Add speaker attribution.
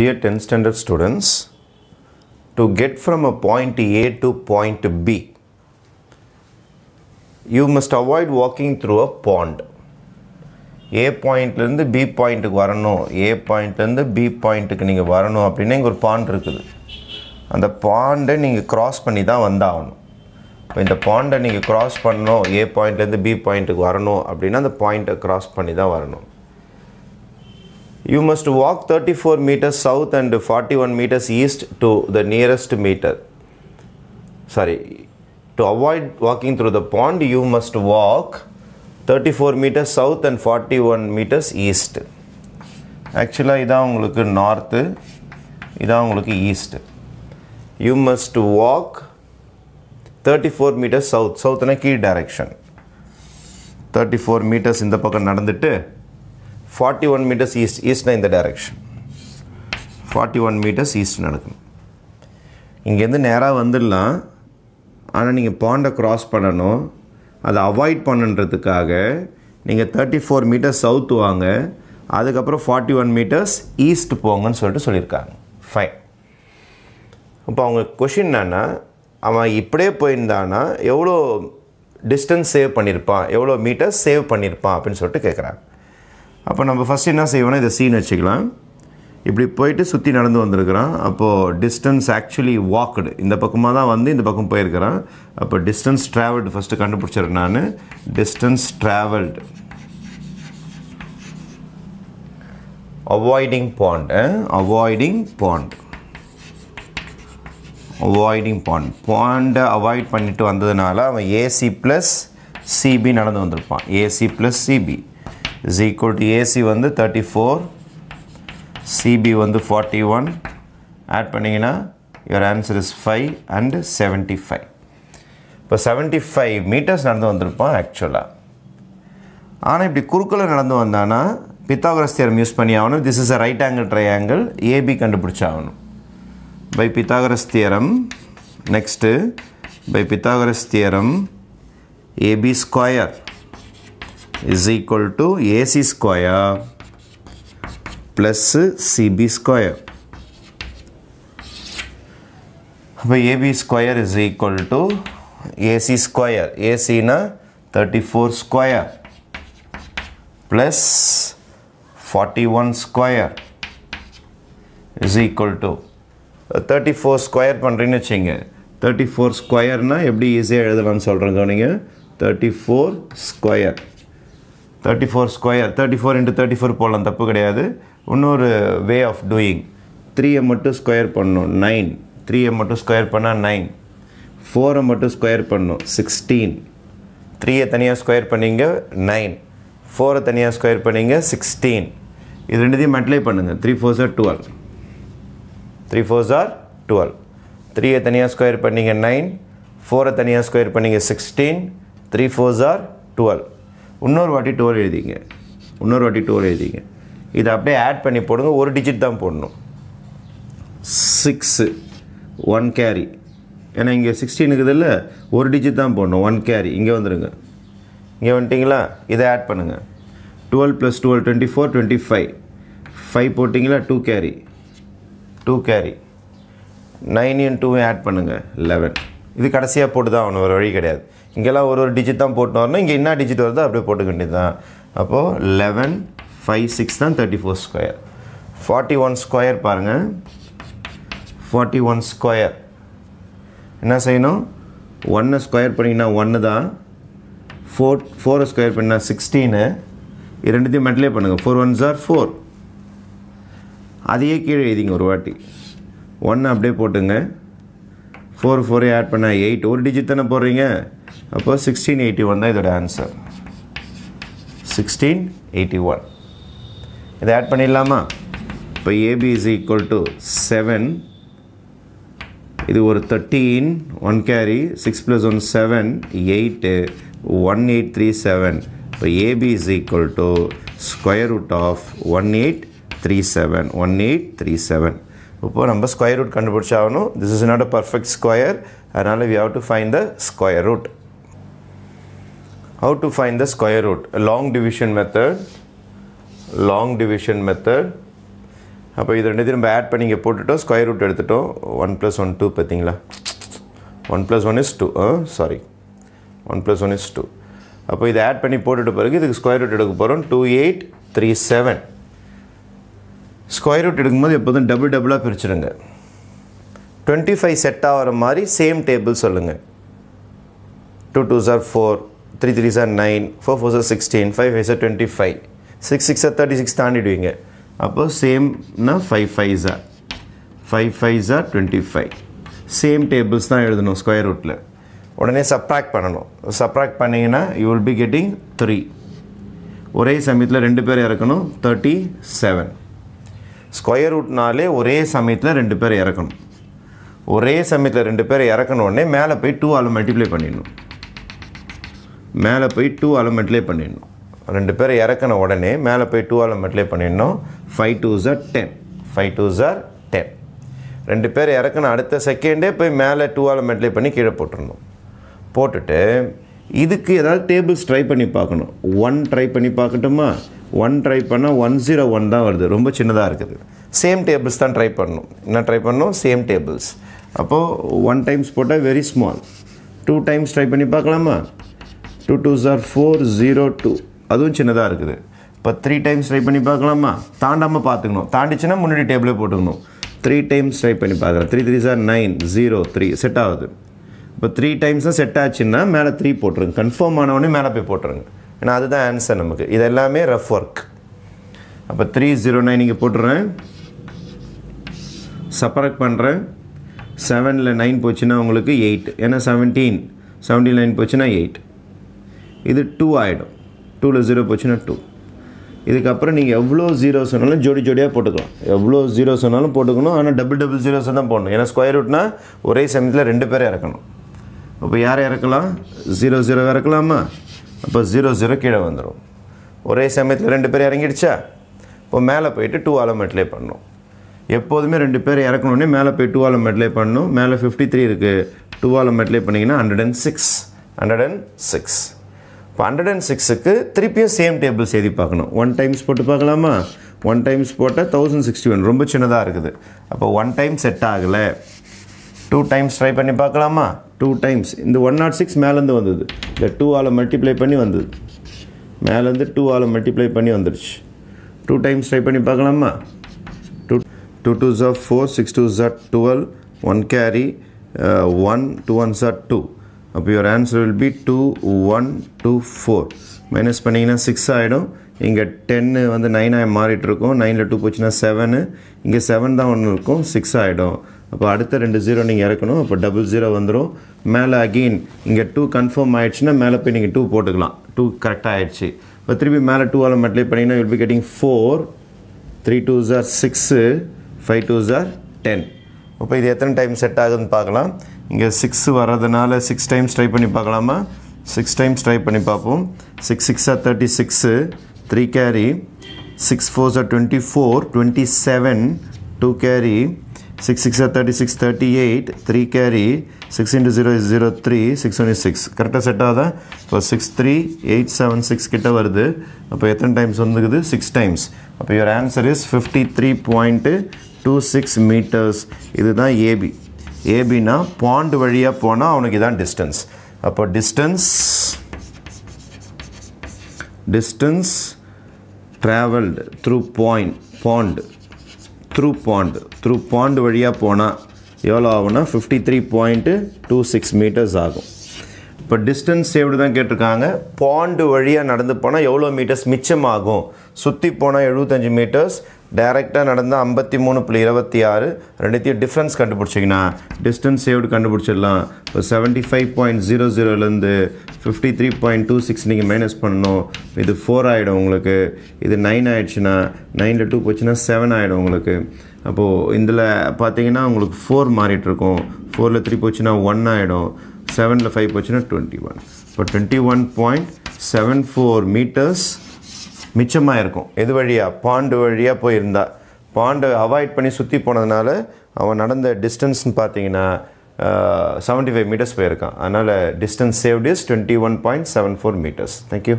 Speaker 1: Dear 10th standard students, to get from a point A to point B, you must avoid walking through a pond. ஏ பாயிண்ட்லேருந்து B பாயிண்ட்டுக்கு வரணும் ஏ பாயிண்ட்லேருந்து B பாயிண்ட்டுக்கு நீங்கள் வரணும் அப்படின்னா இங்கே ஒரு பாண்ட் இருக்குது அந்த பாண்டை நீங்கள் க்ராஸ் பண்ணி தான் வந்தாகணும் இப்போ இந்த பாண்டை நீங்கள் க்ராஸ் பண்ணணும் ஏ பாயிண்ட்லேருந்து பி பாயிண்ட்டுக்கு வரணும் அப்படின்னா அந்த பாயிண்ட்டை க்ராஸ் பண்ணி தான் வரணும் you must walk 34 meters south and 41 meters east to the nearest meter. Sorry, to avoid walking through the pond, you must walk 34 meters south and 41 meters east. Actually, இதான் உங்களுக்கு north, இதான் உங்களுக்கு east. You must walk 34 meters south, south சவுத்துனா கீழ் key direction. 34 meters in the நடந்துட்டு 41 meters east, east in the direction. 41 meters east நடக்கும். இங்கேருந்து நேராக வந்துடலாம் ஆனால் நீங்கள் பாண்டை க்ராஸ் பண்ணணும் அதை அவாய்ட் பண்ணுன்றதுக்காக நீங்கள் தேர்ட்டி ஃபோர் மீட்டர்ஸ் சவுத் வாங்க அதுக்கப்புறம் ஃபார்ட்டி ஒன் மீட்டர்ஸ் ஈஸ்ட் போங்கன்னு சொல்லிட்டு சொல்லியிருக்காங்க ஃபைன் அப்போ அவங்க கொஷின் என்னென்னா அவன் இப்படியே போயிருந்தான்னா எவ்வளோ டிஸ்டன்ஸ் சேவ் பண்ணியிருப்பான் எவ்வளோ மீட்டர்ஸ் சேவ் பண்ணியிருப்பான் அப்படின்னு சொல்லிட்டு கேட்குறாங்க அப்போ நம்ம ஃபஸ்ட் என்ன செய்வோம்னா இதை சீன் வச்சுக்கலாம் இப்படி போயிட்டு சுற்றி நடந்து வந்திருக்கிறான் அப்போது டிஸ்டன்ஸ் ஆக்சுவலி வாக்குடு இந்த பக்கமாக தான் வந்து இந்த பக்கம் போயிருக்கிறான் அப்போ டிஸ்டன்ஸ் ட்ராவல்டு ஃபஸ்ட்டு கண்டுபிடிச்சிடுறேன் நான் distance travelled avoiding pond avoiding pond avoiding pond பாண்டை அவாய்ட் பண்ணிட்டு வந்ததுனால அவன் ஏசி ப்ளஸ் சிபி நடந்து வந்திருப்பான் AC plus CB is equal to AC வந்து தேர்ட்டி ஃபோர் சிபி வந்து forty one add your your answer is five and seventy five இப்போ seventy five metres நடந்து வந்திருப்போம் ஆக்சுவலாக ஆனால் இப்படி குறுக்கில் நடந்து வந்தானா Pythagoras theorem theorem use this is this is angle right angle கண்டு AB கண்டுபிடிச்சாகணும் by Pythagoras theorem next by Pythagoras theorem AB square is equal to AC square plus CB square. அப்போ AB square is equal to AC square ஏசினா thirty four square plus forty one square is equal to thirty four square பண்ணுறீங்கன்னு வச்சுங்க thirty four ஸ்கொயர்னால் எப்படி ஈஸியாக எழுதலாம்னு சொல்கிறேன் சொன்னீங்க thirty four square thirty four square thirty four into thirty four போடலாம் தப்பு கிடையாது இன்னொரு வே ஆஃப் டூயிங் த்ரீயை மட்டும் ஸ்கொயர் பண்ணும் நைன் த்ரீயை மட்டும் ஸ்கொயர் பண்ணால் நைன் ஃபோரை மட்டும் ஸ்கொயர் பண்ணும் சிக்ஸ்டீன் த்ரீயை தனியாக ஸ்கொயர் பண்ணிங்க நைன் ஃபோரை தனியாக ஸ்கொயர் பண்ணிங்க சிக்ஸ்டீன் இது ரெண்டுத்தையும் மல்டிப்ளை பண்ணுங்கள் three four are twelve three four are twelve த்ரீயை தனியாக ஸ்கொயர் பண்ணிங்க நைன் ஃபோரை தனியாக ஸ்கொயர் பண்ணிங்க sixteen three four are twelve இன்னொரு வாட்டி டோல் எழுதிங்க இன்னொரு வாட்டி டோல் எழுதிங்க இதை அப்படியே ஆட் பண்ணி போடுங்க ஒரு டிஜிட் தான் போடணும் சிக்ஸு ஒன் கேரி ஏன்னா இங்கே சிக்ஸ்டீன் இருக்குதுல்ல ஒரு டிஜிட் தான் போடணும் ஒன் கேரி இங்கே வந்துடுங்க இங்கே வந்துட்டிங்களா இதை ஆட் பண்ணுங்கள் twelve plus twelve twenty four twenty five five போட்டிங்களா two carry two carry nine in டூவே ஆட் பண்ணுங்கள் லெவன் இது கடைசியாக போட்டு தான் ஆகணும் ஒரு வழி கிடையாது இங்கெல்லாம் ஒரு ஒரு டிஜிட் தான் போட்டு வரணும் இங்கே என்ன டிஜிட் வருதோ அப்படியே போட்டுக்க வேண்டியது தான் அப்போது லெவன் ஃபைவ் சிக்ஸ் தான் thirty four square forty one square பாருங்கள் ஃபார்ட்டி ஒன் ஸ்கொயர் என்ன செய்யணும் ஒன்று ஸ்கொயர் பண்ணிங்கன்னா ஒன்று தான் ஃபோர் ஃபோரை ஸ்கொயர் பண்ணால் சிக்ஸ்டீனு இரண்டுத்தையும் மெட்டிலே பண்ணுங்கள் ஃபோர் ஒன் ஜார் ஃபோர் அதையே கீழே எழுதிங்க ஒரு வாட்டி ஒன்று அப்படியே போட்டுங்க ஃபோர் ஃபோரே ஆட் பண்ண எயிட் ஒரு டிஜிட் தானே போடுறீங்க அப்போ சிக்ஸ்டீன் எயிட்டி ஒன் தான் இதோட ஆன்சர் சிக்ஸ்டீன் எயிட்டி ஒன் இதை ஆட் பண்ணிடலாமா இப்போ AB is equal to seven இது ஒரு thirteen one carry six plus one seven eight one eight three seven இப்போ AB is equal to square root of one eight three seven one eight three seven இப்போது நம்ம square root கண்டுபிடிச்சாகணும் this is not a perfect square அதனால் we have to find the square root how to find the square root long division method long division division அப்போ இது ரெண்டுத்தையும் திரும்ப add பண்ணி இங்கே போட்டுட்டோம் ஸ்கொயர் ரூட் எடுத்துட்டோம் ஒன் ப்ளஸ் ஒன் டூ பார்த்தீங்களா one plus one is two sorry one plus one is two அப்போ இதை ஆட் பண்ணி போட்டுட்டு பிறகு இதுக்கு ஸ்கொயர் ரூட் எடுக்க போகிறோம் two eight three seven square root எடுக்கும்போது எப்போதும் டபுள் டபுளாக பிரிச்சுடுங்க டுவெண்ட்டி ஃபைவ் செட் ஆகிற மாதிரி சேம் டேபிள் சொல்லுங்கள் two two are four three three are nine four four are sixteen five five are twenty five six six are thirty six தாண்டிடுவீங்க அப்போது சேம்னா five five are five five are twenty five same tables தான் எழுதணும் square ரூட்டில் உடனே subtract பண்ணணும் subtract பண்ணிங்கன்னா you will be getting three ஒரே சமயத்தில் ரெண்டு பேர் இறக்கணும் தேர்ட்டி செவன் ஸ்கொயர் ரூட்னாலே ஒரே சமயத்தில் ரெண்டு பேர் இறக்கணும் ஒரே சமயத்தில் ரெண்டு பேர் உடனே மேலே போய் டூ ஆல் மல்டிப்ளை பண்ணிடணும் மேலே போய் டூ ஆல் மல்டிப்ளை பண்ணிடணும் ரெண்டு பேர் இறக்கின உடனே மேலே போய் டூ ஆல் மல்டிப்ளை பண்ணிடணும் five two are ten five two are ten ரெண்டு பேர் இறக்கின அடுத்த செகண்டே போய் மேலே டூ ஆல் மல்டிப்ளை பண்ணி கீழே போட்டுடணும் போட்டுட்டு இதுக்கு ஏதாவது டேபிள்ஸ் ட்ரை பண்ணி பார்க்கணும் ஒன் ட்ரை பண்ணி பார்க்கட்டுமா ஒன் ட்ரை பண்ணால் ஒன் ஜீரோ ஒன் தான் வருது ரொம்ப சின்னதாக இருக்குது சேம் டேபிள்ஸ் தான் ட்ரை பண்ணணும் என்ன ட்ரை பண்ணணும் சேம் டேபிள்ஸ் அப்போது ஒன் டைம்ஸ் போட்டால் very small two times try பண்ணி பார்க்கலாமா two two are four zero two அதுவும் சின்னதாக இருக்குது இப்போ த்ரீ டைம்ஸ் ட்ரை பண்ணி பார்க்கலாமா தாண்டாமல் பார்த்துக்கணும் தாண்டிச்சுன்னா முன்னாடி டேபிளே போட்டுக்கணும் த்ரீ டைம்ஸ் ட்ரை பண்ணி பார்க்கலாம் three three are nine zero three set ஆகுது இப்போ த்ரீ டைம்ஸ் தான் செட் ஆச்சுன்னா மேலே த்ரீ போட்டுருங்க கன்ஃபார்ம் ஆனவொடனே மேலே போய் போட்டுருங்க ஏன்னா அதுதான் ஆன்சர் நமக்கு இது எல்லாமே ரஃப் ஒர்க் அப்போ த்ரீ ஜீரோ நைன் இங்கே போட்டுறேன் சப்பரக் பண்ணுறேன் செவனில் நைன் போச்சுன்னா உங்களுக்கு எயிட் ஏன்னா செவன்டீன் செவன்டீன் நைன் போச்சுன்னா எயிட் இது டூ ஆகிடும் டூவில் ஜீரோ போச்சுன்னா டூ இதுக்கப்புறம் நீங்கள் எவ்வளோ ஜீரோ சொன்னாலும் ஜோடி ஜோடியாக போட்டுக்கலாம் எவ்வளோ ஜீரோ சொன்னாலும் போட்டுக்கணும் ஆனால் டபுள் டபுள் ஜீரோஸ் தான் போடணும் ஏன்னா ஸ்கொயர் ரூட்னா ஒரே சமயத்தில் ரெண்டு பேரே இறக்கணும் அப்போ யார் இறக்கலாம் ஜீரோ ஜீரோ இறக்கலாமா அப்போ ஜீரோ ஜீரோ கீழே வந்துடும் ஒரே சமயத்தில் ரெண்டு பேர் இறங்கிடுச்சா இப்போ மேலே போயிட்டு டூ ஆலமெண்ட்லேயே பண்ணணும் எப்போதுமே ரெண்டு பேர் இறக்கணுன்னே மேலே போய் டூ ஆலமெண்ட்லேயே பண்ணணும் மேலே ஃபிஃப்டி த்ரீ இருக்குது டூ ஆலமெண்ட்லேயே பண்ணிங்கன்னா hundred and six hundred and six இப்போ ஹண்ட்ரட் அண்ட் சிக்ஸுக்கு திருப்பியும் சேம் டேபிள் செய்தி பார்க்கணும் ஒன் டைம்ஸ் போட்டு பார்க்கலாமா ஒன் டைம்ஸ் போட்டால் தௌசண்ட் சிக்ஸ்டி ஒன் ரொம்ப சின்னதாக இருக்குது அப்போ ஒன் டைம் செட் ஆகலை டூ டைம்ஸ் ட்ரை பண்ணி பார்க்கலாமா டூ டைம்ஸ் இந்த ஒன் நாட் சிக்ஸ் மேலேருந்து வந்தது இந்த டூ ஆல் மல்டிப்ளை பண்ணி வந்தது மேலேருந்து டூ ஆல் மல்டிப்ளை பண்ணி வந்துடுச்சு டூ டைம்ஸ் ட்ரை பண்ணி பார்க்கலாமா two two two are four six two are twelve one carry one two one ஜட் டூ அப்போ your answer will be two one two four minus பண்ணிங்கன்னா சிக்ஸ் ஆகிடும் இங்கே டென்னு வந்து நைனாக மாறிட்டுருக்கும் நைனில் டூ போச்சுன்னா செவனு இங்கே செவன் தான் ஒன்று இருக்கும் சிக்ஸ் ஆகிடும் அப்போ அடுத்த ரெண்டு ஜீரோ நீங்கள் இறக்கணும் அப்போ டபுள் ஜீரோ வந்துடும் மேலே அகெயின் இங்கே டூ கன்ஃபார்ம் ஆகிடுச்சுன்னா மேலே போய் நீங்கள் டூ போட்டுக்கலாம் டூ கரெக்டாக ஆகிடுச்சு இப்போ திருப்பி மேலே டூவால் மல்டிப்ளை பண்ணிங்கன்னா will be getting four three two are six five two are ten அப்போ இது எத்தனை டைம் செட் ஆகுதுன்னு பார்க்கலாம் இங்கே சிக்ஸ் வர்றதுனால சிக்ஸ் டைம்ஸ் ட்ரை பண்ணி பார்க்கலாமா சிக்ஸ் டைம்ஸ் ட்ரை பண்ணி பார்ப்போம் சிக்ஸ் சிக்ஸாக thirty six three carry six four are twenty four twenty seven two carry 6 6 are 36 38 3 carry 6 into 0 is 0 3 6 1 is 6 கரெக்டாக செட் ஆகுதா இப்போ six three eight seven six கிட்ட வருது அப்போ எத்தனை டைம்ஸ் வந்துக்குது சிக்ஸ் டைம்ஸ் அப்போ your answer is fifty three point two six metres இதுதான் ஏபி ஏபினா பாண்டு வழியாக போனால் அவனுக்கு இதான் டிஸ்டன்ஸ் அப்போ distance distance travelled through point pond through pond through pond வழியாக போனால் எவ்வளோ ஆகும்னா fifty three point two six metres ஆகும் இப்போ டிஸ்டன்ஸ் சேவ்டு தான் கேட்டிருக்காங்க பாண்டு வழியாக நடந்து போனால் எவ்வளோ மீட்டர்ஸ் மிச்சமாகும் சுற்றி போனால் எழுபத்தஞ்சு மீட்டர்ஸ் டேரெக்டாக நடந்தால் ஐம்பத்தி மூணு புள்ளி இருபத்தி ஆறு ரெண்டுத்தையும் டிஃப்ரென்ஸ் கண்டுபிடிச்சிங்கன்னா டிஸ்டன்ஸ் சேவ்டு கண்டுபிடிச்சிடலாம் இப்போ செவன்ட்டி ஃபைவ் பாயிண்ட் ஜீரோ ஜீரோலேருந்து fifty three point two six நீங்கள் மைனஸ் பண்ணணும் இது ஃபோர் ஆகிடும் உங்களுக்கு இது நைன் ஆகிடுச்சுன்னா நைனில் டூ போச்சுன்னா செவன் ஆகிடும் உங்களுக்கு அப்போது இதில் பார்த்தீங்கன்னா உங்களுக்கு ஃபோர் மாறிட்டுருக்கும் ஃபோரில் த்ரீ போச்சுன்னா ஒன் ஆகிடும் செவனில் ஃபைவ் போச்சுன்னா டுவெண்ட்டி ஒன் இப்போ twenty one point seven four metres மிச்சமாக இருக்கும் எது வழியாக பாண்டு வழியாக போயிருந்தா பாண்டு அவாய்ட் பண்ணி சுற்றி போனதுனால அவன் நடந்த டிஸ்டன்ஸ்னு பார்த்தீங்கன்னா செவன்ட்டி ஃபைவ் மீட்டர்ஸ் போயிருக்கான் அதனால் distance saved is twenty one point seven four metres thank you